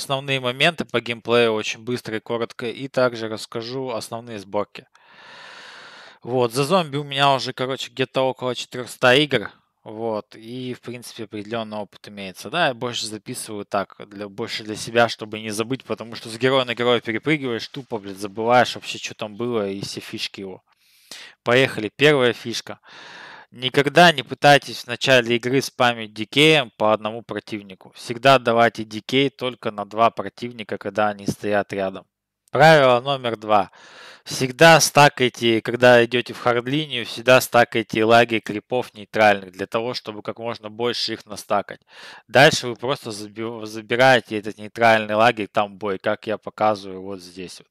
основные моменты по геймплею очень быстро и коротко, и также расскажу основные сборки. Вот, за зомби у меня уже, короче, где-то около 400 игр, вот, и, в принципе, определенный опыт имеется. Да, я больше записываю так, для, больше для себя, чтобы не забыть, потому что с героя на героя перепрыгиваешь, тупо, блядь, забываешь вообще, что там было и все фишки его. Поехали, первая фишка. Никогда не пытайтесь в начале игры спамить дикеем по одному противнику. Всегда давайте дикей только на два противника, когда они стоят рядом. Правило номер два. Всегда стакайте, когда идете в хардлинию, всегда стакайте лаги крипов нейтральных, для того, чтобы как можно больше их настакать. Дальше вы просто забираете этот нейтральный лагерь, там бой, как я показываю вот здесь вот.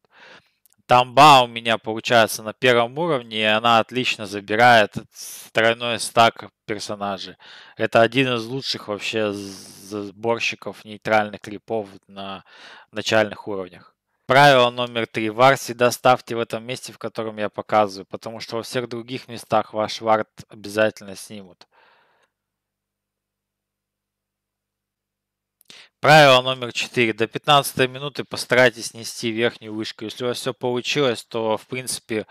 Тамба у меня получается на первом уровне, и она отлично забирает тройной стак персонажей. Это один из лучших вообще сборщиков нейтральных крипов на начальных уровнях. Правило номер три. Вар всегда ставьте в этом месте, в котором я показываю, потому что во всех других местах ваш вард обязательно снимут. Правило номер 4. До 15 минуты постарайтесь нести верхнюю вышку. Если у вас все получилось, то, в принципе,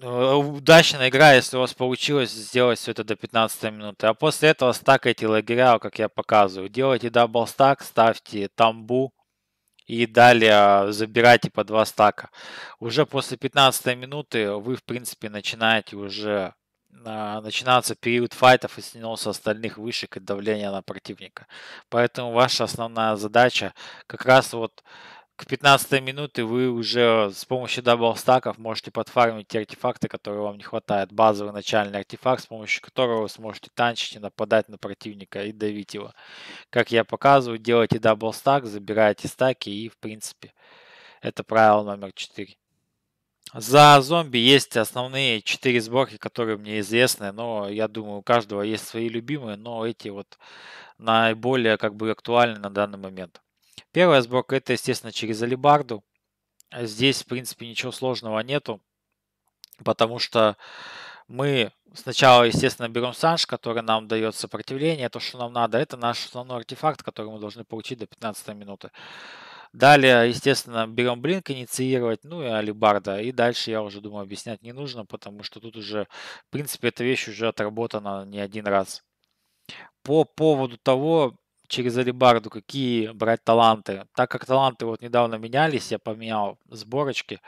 э, удачная игра, если у вас получилось сделать все это до 15 минуты. А после этого стакайте лагеря, как я показываю. Делайте дабл стак, ставьте тамбу и далее забирайте по два стака. Уже после 15 минуты вы, в принципе, начинаете уже а, начинается период файтов и снянулся остальных вышек и давления на противника. Поэтому ваша основная задача как раз вот к 15 минуте вы уже с помощью даблстаков можете подфармить те артефакты, которые вам не хватает. Базовый начальный артефакт, с помощью которого вы сможете танчить и нападать на противника и давить его. Как я показываю, делайте даблстак, забирайте стаки и в принципе это правило номер 4. За зомби есть основные четыре сборки, которые мне известны, но я думаю, у каждого есть свои любимые, но эти вот наиболее как бы актуальны на данный момент. Первая сборка это, естественно, через алибарду. Здесь, в принципе, ничего сложного нету, потому что мы сначала, естественно, берем санж, который нам дает сопротивление, то, что нам надо. Это наш основной артефакт, который мы должны получить до 15 минуты. Далее, естественно, берем Блинк инициировать, ну и Алибарда. И дальше я уже думаю объяснять не нужно, потому что тут уже, в принципе, эта вещь уже отработана не один раз. По поводу того, через Алибарду, какие брать таланты. Так как таланты вот недавно менялись, я поменял сборочки.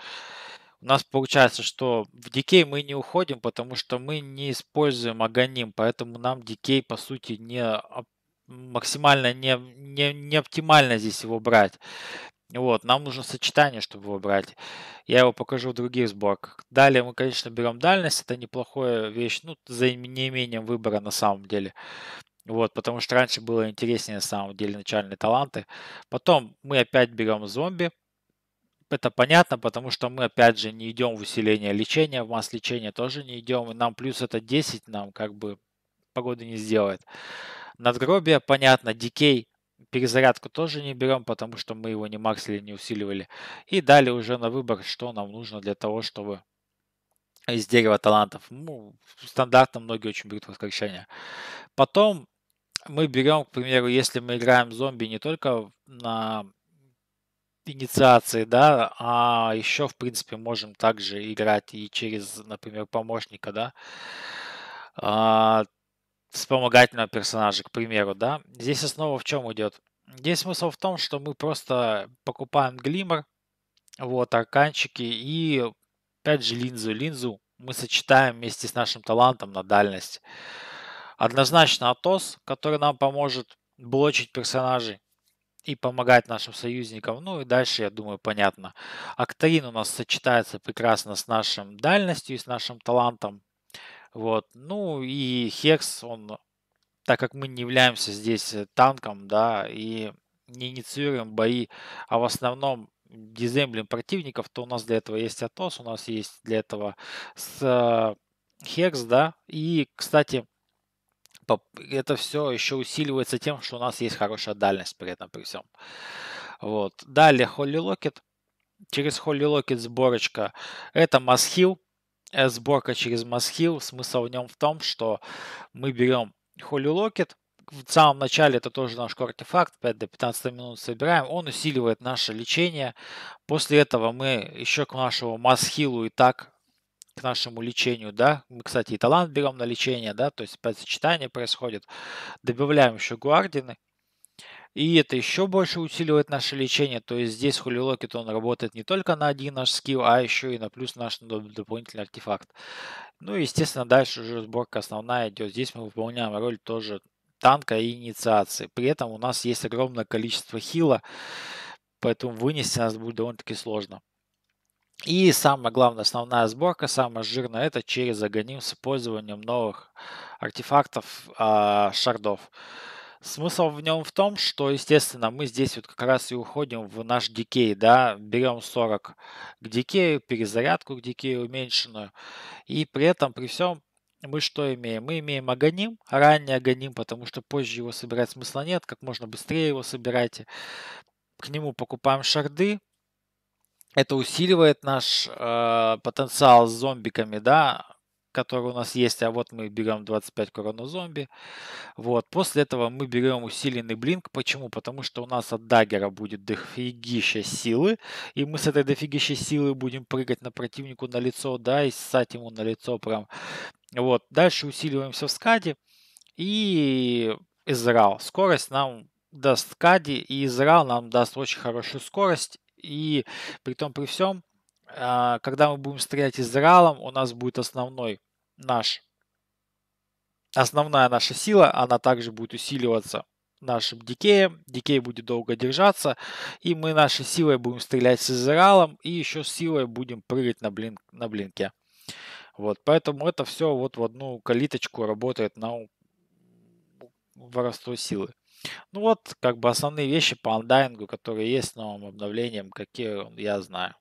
У нас получается, что в дикей мы не уходим, потому что мы не используем агоним, поэтому нам дикей по сути не максимально не, не, не оптимально здесь его брать. Вот, нам нужно сочетание, чтобы его брать. Я его покажу в других сборках. Далее мы, конечно, берем дальность. Это неплохая вещь, ну, за неимением выбора на самом деле. Вот, потому что раньше было интереснее на самом деле начальные таланты. Потом мы опять берем зомби. Это понятно, потому что мы опять же не идем в усиление лечения, в масс лечение тоже не идем. И нам плюс это 10 нам как бы погоды не сделает. Надгробие, понятно, дикей перезарядку тоже не берем, потому что мы его не максили, не усиливали. И дали уже на выбор, что нам нужно для того, чтобы из дерева талантов. Ну, стандартно многие очень берут воскрешение. Потом мы берем, к примеру, если мы играем зомби не только на инициации, да, а еще, в принципе, можем также играть и через, например, помощника, да, а, вспомогательного персонажа, к примеру, да. Здесь основа в чем идет? Здесь смысл в том, что мы просто покупаем глимор, вот, арканчики и, опять же, линзу. Линзу мы сочетаем вместе с нашим талантом на дальность. Однозначно Атос, который нам поможет блочить персонажей и помогать нашим союзникам. Ну и дальше, я думаю, понятно. Актарин у нас сочетается прекрасно с нашим дальностью и с нашим талантом. Вот. Ну и Хекс, он, так как мы не являемся здесь э, танком, да, и не инициируем бои, а в основном диземблим противников, то у нас для этого есть Атос, у нас есть для этого с э, Хекс, да. И, кстати, это все еще усиливается тем, что у нас есть хорошая дальность при этом при всем. Вот. Далее Холли Локет. Через Холли Локет сборочка. Это Масхил. Э, сборка через Масхил. Смысл в нем в том, что мы берем Holy Locket, в самом начале это тоже наш артефакт, 5 до 15 минут собираем, он усиливает наше лечение. После этого мы еще к нашему масхилу и так к нашему лечению, да, мы, кстати, и талант берем на лечение, да, то есть 5 сочетаний происходит, добавляем еще гуардины, и это еще больше усиливает наше лечение. То есть здесь Holy Locket, он работает не только на один наш скилл, а еще и на плюс наш дополнительный артефакт. Ну и, естественно, дальше уже сборка основная идет. Здесь мы выполняем роль тоже танка и инициации. При этом у нас есть огромное количество хила, поэтому вынести нас будет довольно-таки сложно. И самая главная основная сборка, самая жирная, это через агоним с использованием новых артефактов э, шардов. шардов. Смысл в нем в том, что, естественно, мы здесь вот как раз и уходим в наш дикей, да, берем 40 к дикею, перезарядку к дикею уменьшенную, и при этом, при всем, мы что имеем? Мы имеем агоним, ранний агоним, потому что позже его собирать смысла нет, как можно быстрее его собирайте. К нему покупаем шарды, это усиливает наш э, потенциал с зомбиками, да, который у нас есть, а вот мы берем 25 корону зомби. Вот, после этого мы берем усиленный блинк. Почему? Потому что у нас от даггера будет дофигища силы, и мы с этой дофигища силы будем прыгать на противнику на лицо, да, и ссать ему на лицо прям. Вот, дальше усиливаемся в скаде, и Израил. Скорость нам даст Кади, и Израил нам даст очень хорошую скорость. И при том при всем а, когда мы будем стрелять Израилом, у нас будет основной наш, основная наша сила, она также будет усиливаться нашим дикеем, дикей будет долго держаться, и мы нашей силой будем стрелять с Израилом, и еще силой будем прыгать на, блин, на блинке. Вот, поэтому это все вот в одну калиточку работает на воровство силы. Ну вот, как бы основные вещи по андайингу, которые есть с новым обновлением, какие я знаю.